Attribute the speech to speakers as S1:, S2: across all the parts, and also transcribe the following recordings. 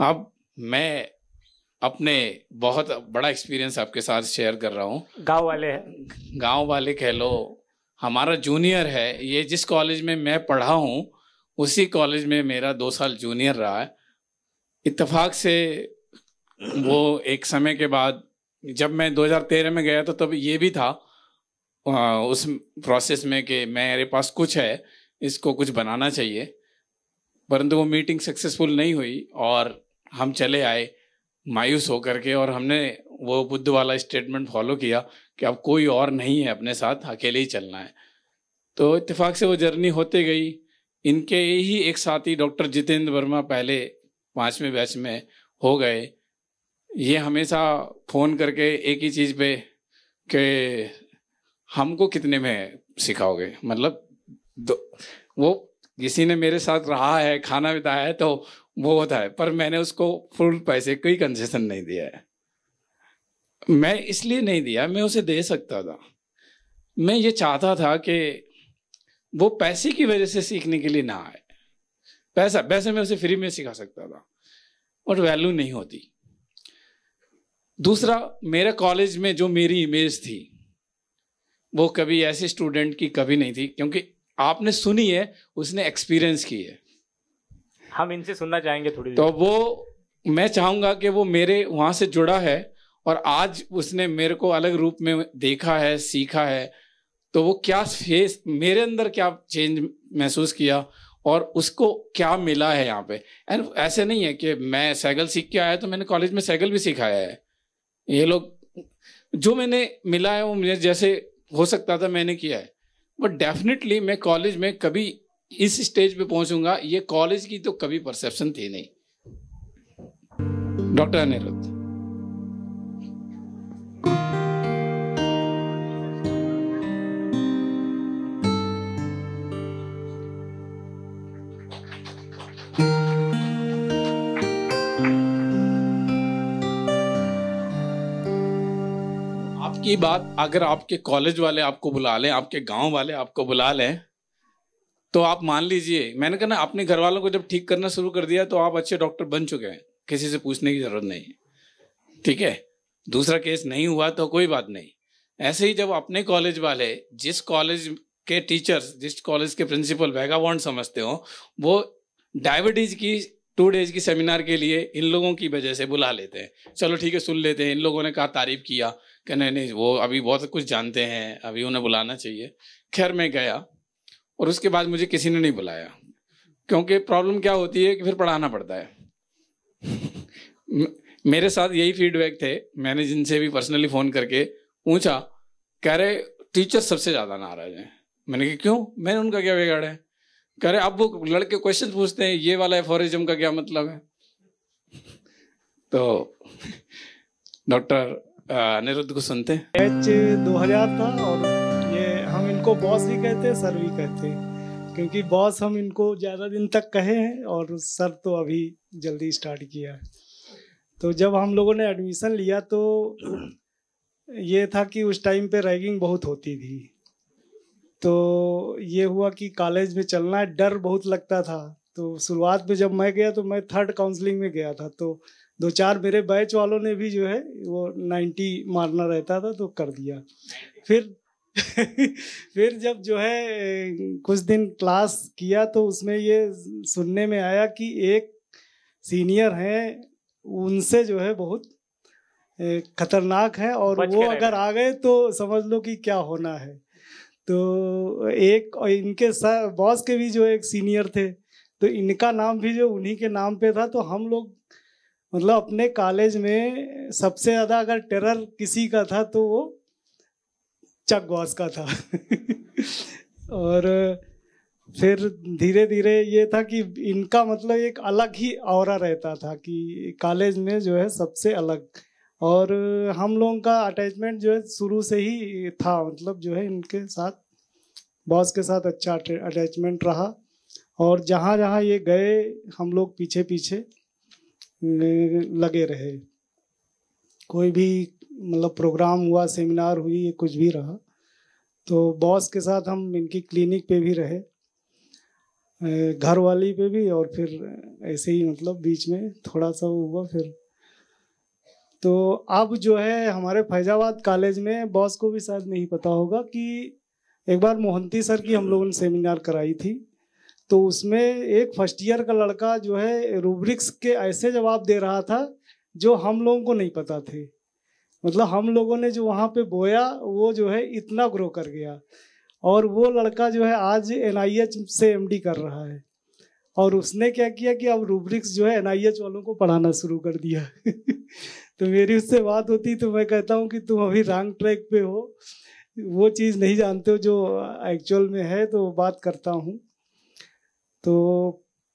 S1: अब मैं अपने बहुत बड़ा एक्सपीरियंस आपके साथ शेयर कर रहा हूँ गांव वाले गांव वाले कह लो हमारा जूनियर है ये जिस कॉलेज में मैं पढ़ा हूँ उसी कॉलेज में मेरा दो साल जूनियर रहा है इतफ़ाक से वो एक समय के बाद जब मैं 2013 में गया तो तब ये भी था उस प्रोसेस में कि मेरे पास कुछ है इसको कुछ बनाना चाहिए परंतु वो मीटिंग सक्सेसफुल नहीं हुई और हम चले आए मायूस होकर के और हमने वो बुद्ध वाला स्टेटमेंट फॉलो किया कि अब कोई और नहीं है अपने साथ अकेले ही चलना है तो इतफाक से वो जर्नी होते गई इनके ही एक साथी डॉक्टर जितेंद्र वर्मा पहले पाँचवें बैच में हो गए ये हमेशा फ़ोन करके एक ही चीज़ पे कि हमको कितने में सिखाओगे मतलब दो वो किसी ने मेरे साथ रहा है खाना बिताया है तो वो होता है पर मैंने उसको फुल पैसे कोई कंसेशन नहीं दिया है मैं इसलिए नहीं दिया मैं उसे दे सकता था मैं ये चाहता था कि वो पैसे की वजह से सीखने के लिए ना आए पैसा पैसे मैं उसे फ्री में सिखा सकता था और वैल्यू नहीं होती दूसरा मेरे कॉलेज में जो मेरी इमेज थी वो कभी ऐसे स्टूडेंट की कभी नहीं थी क्योंकि आपने सुनी है उसने एक्सपीरियंस की है हम इनसे सुनना चाहेंगे थोड़ी तो वो मैं चाहूंगा कि वो मेरे वहां से जुड़ा है और आज उसने मेरे को अलग रूप में देखा है सीखा है तो वो क्या फेस मेरे अंदर क्या चेंज महसूस किया और उसको क्या मिला है यहाँ पे एंड ऐसे नहीं है कि मैं साइकिल सीख के आया तो मैंने कॉलेज में साइकिल भी सिखाया है ये लोग जो मैंने मिला है वो मुझे जैसे हो सकता था मैंने किया है बट डेफिनेटली मैं कॉलेज में कभी इस स्टेज पे पहुंचूंगा ये कॉलेज की तो कभी परसेप्शन थी नहीं डॉक्टर अनिरुद्ध आपकी बात अगर आपके कॉलेज वाले आपको बुला लें आपके गांव वाले आपको बुला लें तो आप मान लीजिए मैंने कहा ना अपने घर वालों को जब ठीक करना शुरू कर दिया तो आप अच्छे डॉक्टर बन चुके हैं किसी से पूछने की ज़रूरत नहीं है ठीक है दूसरा केस नहीं हुआ तो कोई बात नहीं ऐसे ही जब अपने कॉलेज वाले जिस कॉलेज के टीचर्स जिस कॉलेज के प्रिंसिपल वैगाबॉन्ड समझते हो वो डायबिटीज़ की टू डेज की सेमिनार के लिए इन लोगों की वजह से बुला लेते हैं चलो ठीक है सुन लेते हैं इन लोगों ने कहा तारीफ किया कि नहीं नहीं वो अभी बहुत कुछ जानते हैं अभी उन्हें बुलाना चाहिए खैर मैं गया और उसके बाद मुझे किसी ने नहीं बुलाया क्योंकि प्रॉब्लम क्या होती है कि फिर पढ़ाना पड़ता है मेरे साथ यही फीडबैक थे मैंने जिनसे भी पर्सनली फ़ोन करके पूछा कह रहे टीचर सबसे ज़्यादा नाराज हैं मैंने कहा क्यों मैंने उनका क्या बिगाड़ा है कह रहे अब वो लड़के क्वेश्चन पूछते हैं ये वाला एफोरिज्म का क्या मतलब है तो डॉक्टर अनिरुद्ध को
S2: सुनते हैं दो हजार था और हम इनको बॉस भी कहते हैं सर भी कहते हैं क्योंकि बॉस हम इनको ज़्यादा दिन तक कहे हैं और सर तो अभी जल्दी स्टार्ट किया है तो जब हम लोगों ने एडमिशन लिया तो ये था कि उस टाइम पे रैगिंग बहुत होती थी तो ये हुआ कि कॉलेज में चलना है डर बहुत लगता था तो शुरुआत में जब मैं गया तो मैं थर्ड काउंसलिंग में गया था तो दो चार मेरे बैच वालों ने भी जो है वो नाइन्टी मारना रहता था तो कर दिया फिर फिर जब जो है कुछ दिन क्लास किया तो उसमें ये सुनने में आया कि एक सीनियर हैं उनसे जो है बहुत खतरनाक है और वो अगर आ गए तो समझ लो कि क्या होना है तो एक और इनके सर बॉस के भी जो एक सीनियर थे तो इनका नाम भी जो उन्हीं के नाम पे था तो हम लोग मतलब अपने कॉलेज में सबसे ज़्यादा अगर टेरर किसी का था तो वो चक बॉस का था और फिर धीरे धीरे ये था कि इनका मतलब एक अलग ही और रहता था कि कॉलेज में जो है सबसे अलग और हम लोगों का अटैचमेंट जो है शुरू से ही था मतलब जो है इनके साथ बॉस के साथ अच्छा अटैचमेंट रहा और जहाँ जहाँ ये गए हम लोग पीछे पीछे लगे रहे कोई भी मतलब प्रोग्राम हुआ सेमिनार हुई ये कुछ भी रहा तो बॉस के साथ हम इनकी क्लिनिक पे भी रहे घर वाली पे भी और फिर ऐसे ही मतलब बीच में थोड़ा सा वो हुआ फिर तो अब जो है हमारे फैजाबाद कॉलेज में बॉस को भी शायद नहीं पता होगा कि एक बार मोहंती सर की हम लोगों ने सेमिनार कराई थी तो उसमें एक फर्स्ट ईयर का लड़का जो है रूब्रिक्स के ऐसे जवाब दे रहा था जो हम लोगों को नहीं पता थे मतलब हम लोगों ने जो वहाँ पे बोया वो जो है इतना ग्रो कर गया और वो लड़का जो है आज एन से एम कर रहा है और उसने क्या किया कि अब रूब्रिक्स जो है एन वालों को पढ़ाना शुरू कर दिया तो मेरी उससे बात होती तो मैं कहता हूँ कि तुम अभी रॉन्ग ट्रैक पे हो वो चीज़ नहीं जानते हो जो एक्चुअल में है तो बात करता हूँ तो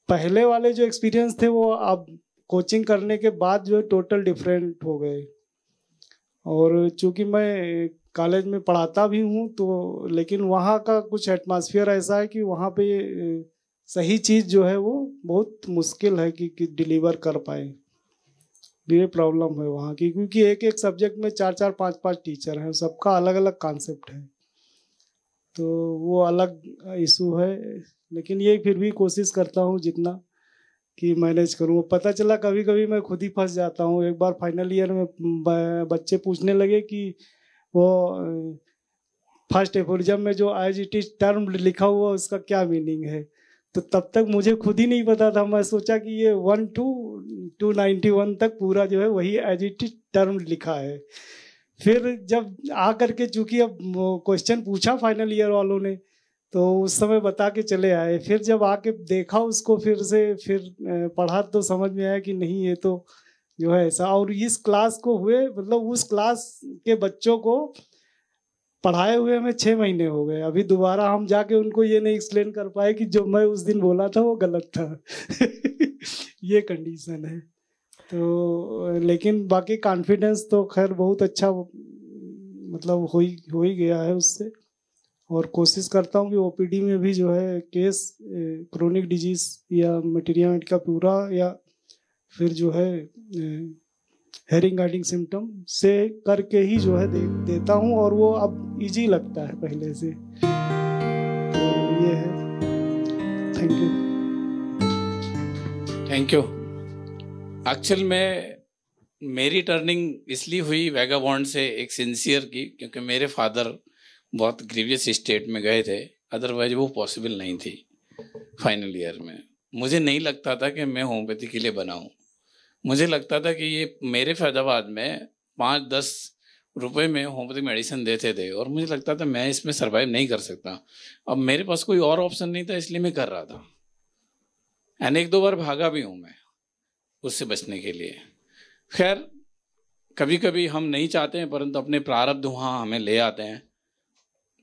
S2: पहले वाले जो एक्सपीरियंस थे वो अब कोचिंग करने के बाद जो है टोटल डिफरेंट हो गए और चूंकि मैं कॉलेज में पढ़ाता भी हूँ तो लेकिन वहाँ का कुछ एटमॉस्फेयर ऐसा है कि वहाँ पे सही चीज़ जो है वो बहुत मुश्किल है कि, कि डिलीवर कर पाए ये प्रॉब्लम है वहाँ की क्योंकि एक एक सब्जेक्ट में चार चार पांच पांच टीचर हैं सबका अलग अलग कॉन्सेप्ट है तो वो अलग इशू है लेकिन ये फिर भी कोशिश करता हूँ जितना कि मैनेज करूँ पता चला कभी कभी मैं खुद ही फंस जाता हूँ एक बार फाइनल ईयर में बच्चे पूछने लगे कि वो फर्स्ट एफोरिजम में जो आई टर्म लिखा हुआ उसका क्या मीनिंग है तो तब तक मुझे खुद ही नहीं पता था मैं सोचा कि ये one two two ninety one तक पूरा जो है वही टी टर्म लिखा है फिर जब आ करके चूंकि अब क्वेश्चन पूछा फाइनल ईयर वालों ने तो उस समय बता के चले आए फिर जब आके देखा उसको फिर से फिर पढ़ा तो समझ में आया कि नहीं ये तो जो है ऐसा और इस क्लास को हुए मतलब उस क्लास के बच्चों को पढ़ाए हुए हमें छः महीने हो गए अभी दोबारा हम जाके उनको ये नहीं एक्सप्लेन कर पाए कि जो मैं उस दिन बोला था वो गलत था ये कंडीशन है तो लेकिन बाकी कॉन्फिडेंस तो खैर बहुत अच्छा मतलब हो ही हो ही गया है उससे और कोशिश करता हूँ कि ओ में भी जो है केस क्रोनिक डिजीज या मटेरियामेंट का पूरा या फिर जो है हेरिंग गार्डिंग सिम्टम से करके ही जो है दे, देता हूँ और वो अब इजी लगता है पहले से तो ये है thank you
S1: thank you actual में मेरी टर्निंग इसलिए हुई वेगाबॉन्ड से एक सिंसियर की क्योंकि मेरे फादर बहुत ग्रीवियस स्टेट में गए थे अदरवाइज वो पॉसिबल नहीं थी फाइनल ईयर में मुझे नहीं लगता था कि मैं होम्योपैथी के लिए बनाऊँ मुझे लगता था कि ये मेरे फैदाबाद में पाँच दस रुपए में होमोपैथी मेडिसिन देते थे और मुझे लगता था मैं इसमें सर्वाइव नहीं कर सकता अब मेरे पास कोई और ऑप्शन नहीं था इसलिए मैं कर रहा था एंड एक दो बार भागा भी हूँ मैं उससे बचने के लिए खैर कभी कभी हम नहीं चाहते हैं परंतु अपने प्रारब्ध वहाँ हमें ले आते हैं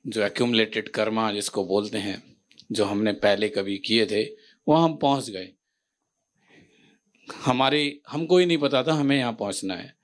S1: जो एक्यूमलेटेड कर्मा जिसको बोलते हैं जो हमने पहले कभी किए थे वह हम पहुंच गए हमारी हमको ही नहीं पता था हमें यहाँ पहुंचना है